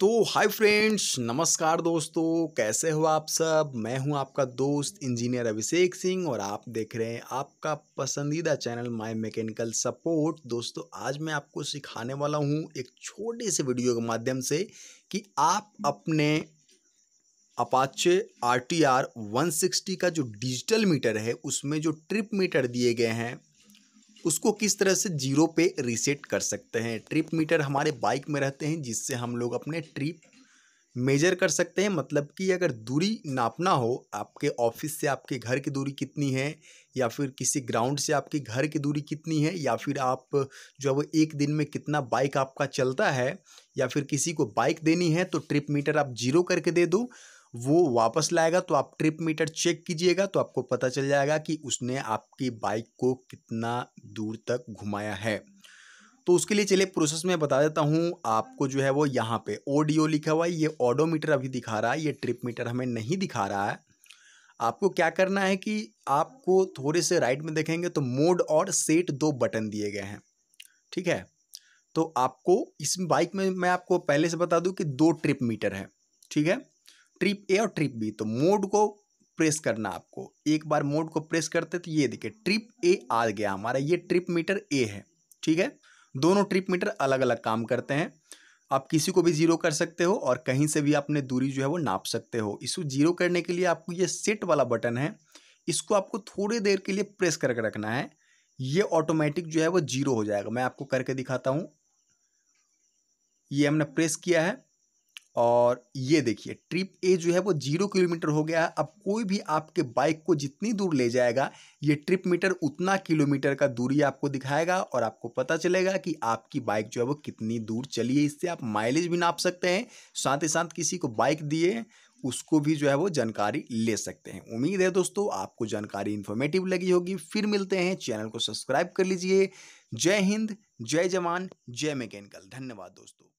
तो hi friends नमस्कार दोस्तों कैसे हो आप सब मैं हूं आपका दोस्त इंजीनियर अभिषेक सिंह और आप देख रहे हैं आपका पसंदीदा चैनल माय मैकेनिकल सपोर्ट दोस्तों आज मैं आपको सिखाने वाला हूं एक छोटे से वीडियो के माध्यम से कि आप अपने Apache R T R one sixty का जो डिजिटल मीटर है उसमें जो ट्रिप मीटर दिए गए हैं उसको किस तरह से जीरो पे रीसेट कर सकते हैं ट्रिप मीटर हमारे बाइक में रहते हैं जिससे हम लोग अपने ट्रिप मेजर कर सकते हैं मतलब कि अगर दूरी नापना हो आपके ऑफिस से आपके घर की दूरी कितनी है या फिर किसी ग्राउंड से आपके घर की दूरी कितनी है या फिर आप जो है वो एक दिन में कितना बाइक आपका चलता है या फिर किसी को बाइक देनी है तो ट्रिप मीटर आप जीरो करके दे दो वो वापस लाएगा तो आप ट्रिप मीटर चेक कीजिएगा तो आपको पता चल जाएगा कि उसने आपकी बाइक को कितना दूर तक घुमाया है तो उसके लिए चलिए प्रोसेस में बता देता हूँ आपको जो है वो यहाँ पे ओडीओ लिखा हुआ है ये ऑडोमीटर अभी दिखा रहा है ये ट्रिप मीटर हमें नहीं दिखा रहा है आपको क्या करना है कि आपको थोड़े से राइट में देखेंगे तो मोड और सेट दो बटन दिए गए हैं ठीक है तो आपको इस बाइक में मैं आपको पहले से बता दूं कि दो ट्रिप मीटर है ठीक है ट्रिप ए और ट्रिप बी तो मोड को प्रेस करना आपको एक बार मोड को प्रेस करते तो ये देखिए ट्रिप ए आ गया हमारा ये ट्रिप मीटर ए है ठीक है दोनों ट्रिप मीटर अलग अलग काम करते हैं आप किसी को भी ज़ीरो कर सकते हो और कहीं से भी आपने दूरी जो है वो नाप सकते हो इसको ज़ीरो करने के लिए आपको ये सेट वाला बटन है इसको आपको थोड़ी देर के लिए प्रेस करके रखना है ये ऑटोमेटिक जो है वो जीरो हो जाएगा मैं आपको करके दिखाता हूँ ये हमने प्रेस किया है और ये देखिए ट्रिप ए जो है वो जीरो किलोमीटर हो गया है अब कोई भी आपके बाइक को जितनी दूर ले जाएगा ये ट्रिप मीटर उतना किलोमीटर का दूरी आपको दिखाएगा और आपको पता चलेगा कि आपकी बाइक जो है वो कितनी दूर चली है इससे आप माइलेज भी नाप सकते हैं साथ ही साथ किसी को बाइक दिए उसको भी जो है वो जानकारी ले सकते हैं उम्मीद है दोस्तों आपको जानकारी इन्फॉर्मेटिव लगी होगी फिर मिलते हैं चैनल को सब्सक्राइब कर लीजिए जय हिंद जय जवान जय मैकेनिकल धन्यवाद दोस्तों